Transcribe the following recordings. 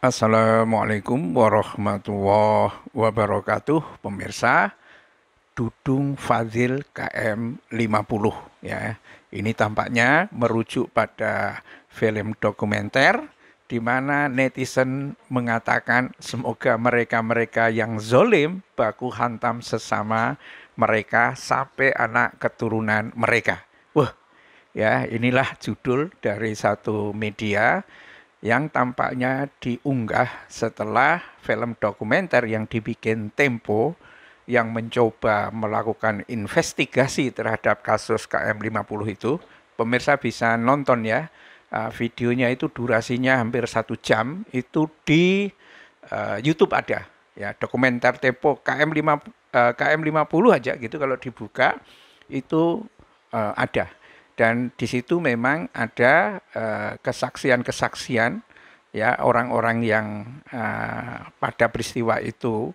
Assalamualaikum warahmatullahi wabarakatuh pemirsa Dudung Fadil KM 50 ya. Ini tampaknya merujuk pada film dokumenter di mana netizen mengatakan semoga mereka-mereka yang zolim baku hantam sesama mereka sampai anak keturunan mereka. Wah, ya inilah judul dari satu media yang tampaknya diunggah setelah film dokumenter yang dibikin Tempo yang mencoba melakukan investigasi terhadap kasus KM50 itu. Pemirsa bisa nonton ya, uh, videonya itu durasinya hampir satu jam, itu di uh, YouTube ada. Ya, dokumenter Tempo KM5 uh, KM50 aja gitu kalau dibuka itu ada dan di situ memang ada eh, kesaksian-kesaksian uh, ya orang-orang yang uh, pada peristiwa itu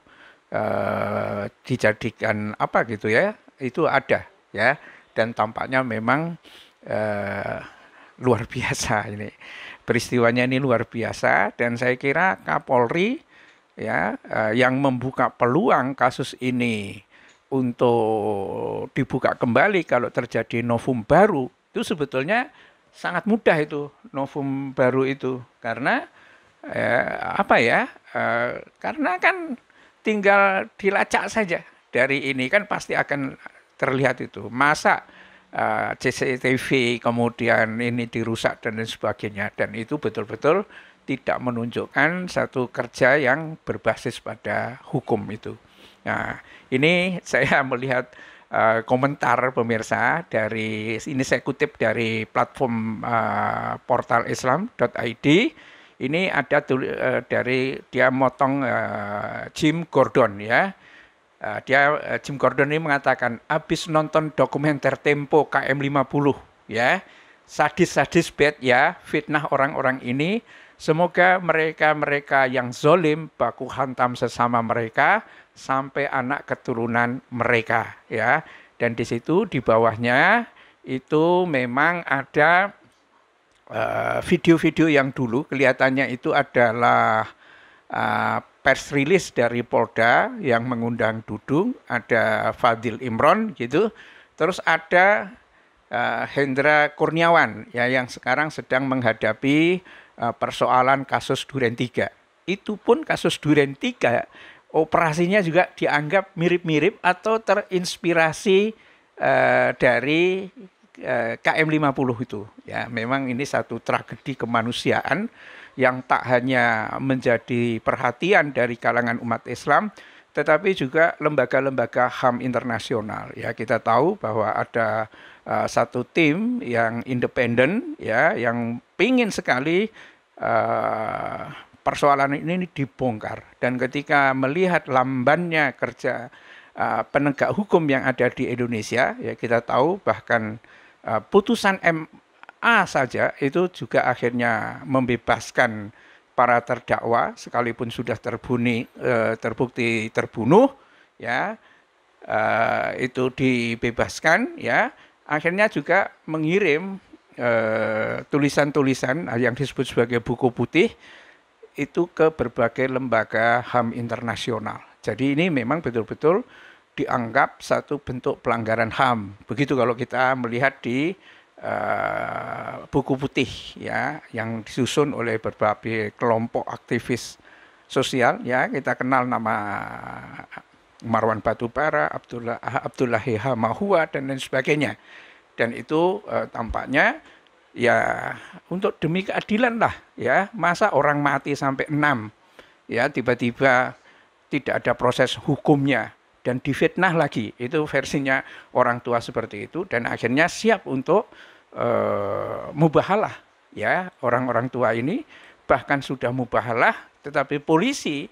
uh, dijadikan apa gitu ya itu ada ya dan tampaknya memang luar biasa ini peristiwanya ini luar biasa dan saya kira Kapolri ya yang membuka peluang kasus ini untuk dibuka kembali kalau terjadi novum baru itu sebetulnya sangat mudah itu novum baru itu karena eh, apa ya eh, karena kan tinggal dilacak saja dari ini kan pasti akan terlihat itu masa eh, CCTV kemudian ini dirusak dan lain sebagainya dan itu betul-betul tidak menunjukkan satu kerja yang berbasis pada hukum itu nah ini saya melihat Eh, komentar pemirsa dari ini saya kutip dari platform uh, portal islam.id. Ini ada tuli, uh, dari dia motong uh, Jim Gordon ya. Uh, dia uh, Jim Gordon ini mengatakan habis nonton dokumenter Tempo KM 50 ya. Sadis-sadis bet ya, fitnah orang-orang ini Semoga mereka-mereka yang zolim baku hantam sesama mereka sampai anak keturunan mereka ya. Dan di situ di bawahnya itu memang ada eh, video-video uh, yang dulu kelihatannya itu adalah uh, eh, pers rilis dari Polda yang mengundang Dudung, ada Fadil Imron gitu. Terus ada uh, Hendra Kurniawan ya yang sekarang sedang menghadapi Eh, persoalan kasus Duren 3. Itu pun kasus Duren 3 operasinya juga dianggap mirip-mirip atau terinspirasi eh, dari eh, uh, KM50 itu. Ya, memang ini satu tragedi kemanusiaan yang tak hanya menjadi perhatian dari kalangan umat Islam tetapi juga lembaga-lembaga HAM internasional. Ya, kita tahu bahwa ada uh, satu tim yang independen ya yang pingin sekali uh, persoalan ini dibongkar dan ketika melihat lambannya kerja uh, penegak hukum yang ada di Indonesia ya kita tahu bahkan uh, putusan MA saja itu juga akhirnya membebaskan para terdakwa sekalipun sudah terbuni eh, terbukti terbunuh ya eh, itu dibebaskan ya akhirnya juga mengirim eh, tulisan-tulisan yang disebut sebagai buku putih itu ke berbagai lembaga HAM internasional. Jadi ini memang betul-betul dianggap satu bentuk pelanggaran HAM. Begitu kalau kita melihat di Eh, buku putih ya yang disusun oleh berbagai kelompok aktivis sosial ya kita kenal nama Marwan Batubara, Abdullah Abdullah Heha Mahua dan lain sebagainya. Dan itu uh, tampaknya ya untuk demi keadilan lah ya masa orang mati sampai enam ya tiba-tiba tidak ada proses hukumnya dan difitnah lagi itu versinya orang tua seperti itu dan akhirnya siap untuk uh, mubahalah ya orang-orang tua ini bahkan sudah mubahalah tetapi polisi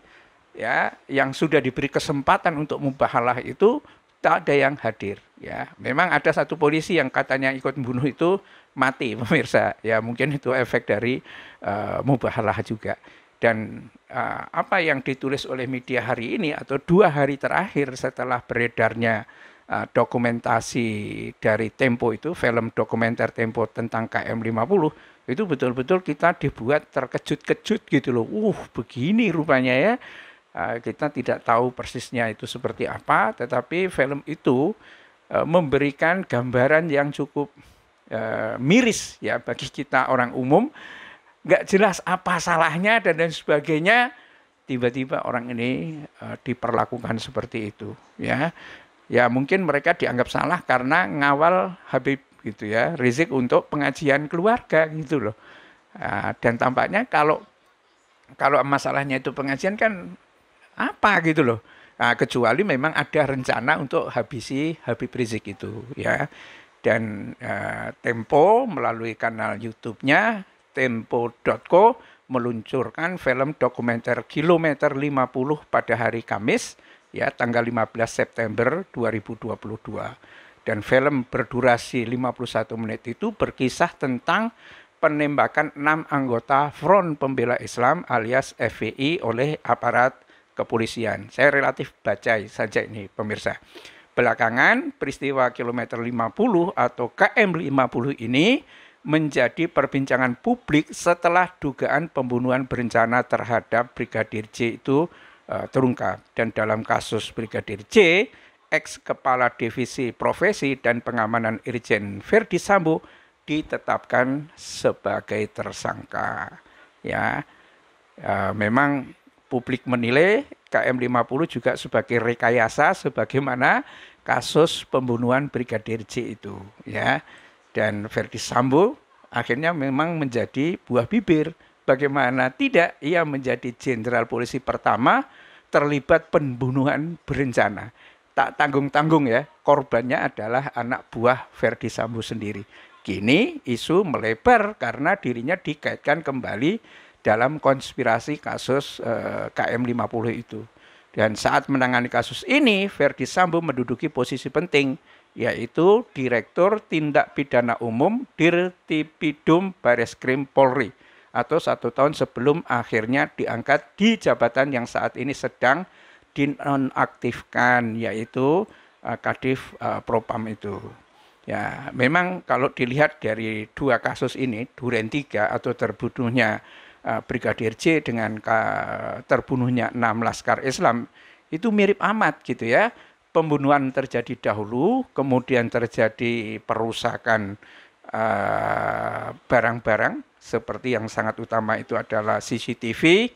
ya yang sudah diberi kesempatan untuk mubahalah itu tak ada yang hadir ya memang ada satu polisi yang katanya ikut membunuh itu mati pemirsa ya mungkin itu efek dari uh, mubahalah juga dan uh, apa yang ditulis oleh media hari ini atau dua hari terakhir setelah beredarnya Ah, dokumentasi dari Tempo itu, film dokumenter Tempo tentang KM50, itu betul-betul kita dibuat terkejut-kejut gitu loh. Uh, begini rupanya ya. Ah, kita tidak tahu persisnya itu seperti apa, tetapi film itu eh, memberikan gambaran yang cukup eh, miris ya bagi kita orang umum. Nggak jelas apa salahnya dan dan sebagainya tiba-tiba orang ini eh, diperlakukan seperti itu ya ya mungkin mereka dianggap salah karena ngawal Habib gitu ya Rizik untuk pengajian keluarga gitu loh ah, dan tampaknya kalau kalau masalahnya itu pengajian kan apa gitu loh nah, kecuali memang ada rencana untuk habisi Habib Rizik itu ya dan uh, Tempo melalui kanal YouTube-nya tempo.co meluncurkan film dokumenter Kilometer 50 pada hari Kamis ya tanggal 15 September 2022 dan film berdurasi 51 menit itu berkisah tentang penembakan enam anggota Front Pembela Islam alias FPI oleh aparat kepolisian. Saya relatif baca saja ini pemirsa. Belakangan peristiwa kilometer 50 atau KM 50 ini menjadi perbincangan publik setelah dugaan pembunuhan berencana terhadap Brigadir J itu uh, terungkap. Dan dalam kasus Brigadir J, ex kepala divisi profesi dan pengamanan Irjen Verdi Sambo ditetapkan sebagai tersangka. Ya, uh, memang publik menilai KM50 juga sebagai rekayasa sebagaimana kasus pembunuhan Brigadir J itu ya. Dan Verdi Sambo akhirnya memang menjadi buah bibir Bagaimana tidak ia menjadi jenderal polisi pertama terlibat pembunuhan berencana. Tak tanggung-tanggung ya, korbannya adalah anak buah Verdi Sambo sendiri. Kini isu melebar karena dirinya dikaitkan kembali dalam konspirasi kasus eh, KM50 itu. Dan saat menangani kasus ini, Verdi Sambo menduduki posisi penting, yaitu Direktur Tindak Pidana Umum Dirtipidum krim Polri atau satu tahun sebelum akhirnya diangkat di jabatan yang saat ini sedang dinonaktifkan yaitu uh, Kadif uh, Propam itu. Ya, memang kalau dilihat dari dua kasus ini, Duren 3 atau terbunuhnya uh, Brigadir J dengan terbunuhnya 6 laskar Islam itu mirip amat gitu ya. Pembunuhan terjadi dahulu, kemudian terjadi perusakan barang-barang uh, barang -barang seperti yang sangat utama itu adalah CCTV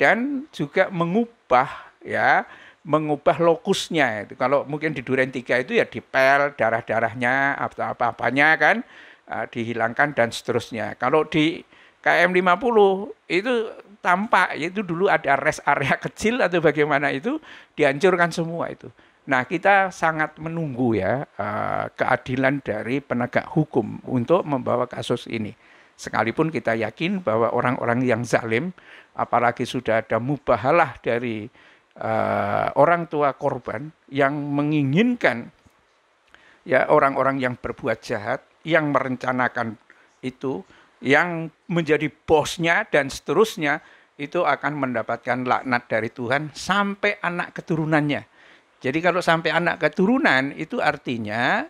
dan juga mengubah ya mengubah lokusnya itu kalau mungkin di duren tiga itu ya dipel darah darahnya atau apa apanya kan uh, dihilangkan dan seterusnya kalau di KM 50 itu tampak itu dulu ada rest area kecil atau bagaimana itu dihancurkan semua itu Nah, kita sangat menunggu ya e, keadilan dari penegak hukum untuk membawa kasus ini. Sekalipun kita yakin bahwa orang-orang yang zalim, apalagi sudah ada mubahalah dari uh, orang tua korban yang menginginkan ya orang-orang yang berbuat jahat, yang merencanakan itu, yang menjadi bosnya dan seterusnya itu akan mendapatkan laknat dari Tuhan sampai anak keturunannya. Jadi kalau sampai anak keturunan itu artinya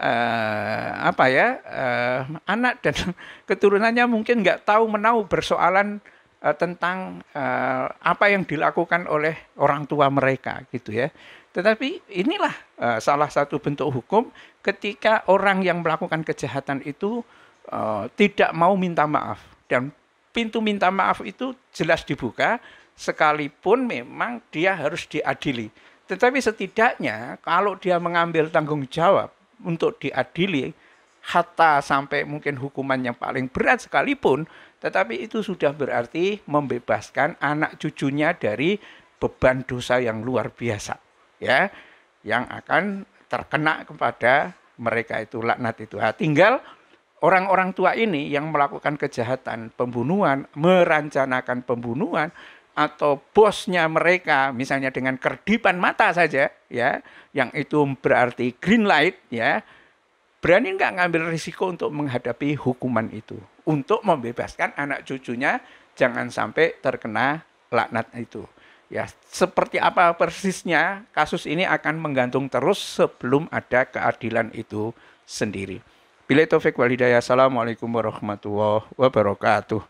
uh, apa ya uh, anak dan keturunannya mungkin nggak tahu menau persoalan uh, eh, tentang uh, apa yang dilakukan oleh orang tua mereka gitu ya. Tetapi inilah uh, salah satu bentuk hukum ketika orang yang melakukan kejahatan itu uh, tidak mau minta maaf dan pintu minta maaf itu jelas dibuka sekalipun memang dia harus diadili. Tetapi setidaknya kalau dia mengambil tanggung jawab untuk diadili hatta sampai mungkin hukuman yang paling berat sekalipun tetapi itu sudah berarti membebaskan anak cucunya dari beban dosa yang luar biasa ya yang akan terkena kepada mereka itu laknat itu nah, tinggal orang-orang tua ini yang melakukan kejahatan pembunuhan merancanakan pembunuhan atau bosnya mereka misalnya dengan kerdipan mata saja ya yang itu berarti green light ya berani nggak ngambil risiko untuk menghadapi hukuman itu untuk membebaskan anak cucunya jangan sampai terkena laknat itu ya seperti apa persisnya kasus ini akan menggantung terus sebelum ada keadilan itu sendiri. Bila itu Fik Walidaya, Assalamualaikum warahmatullahi wabarakatuh.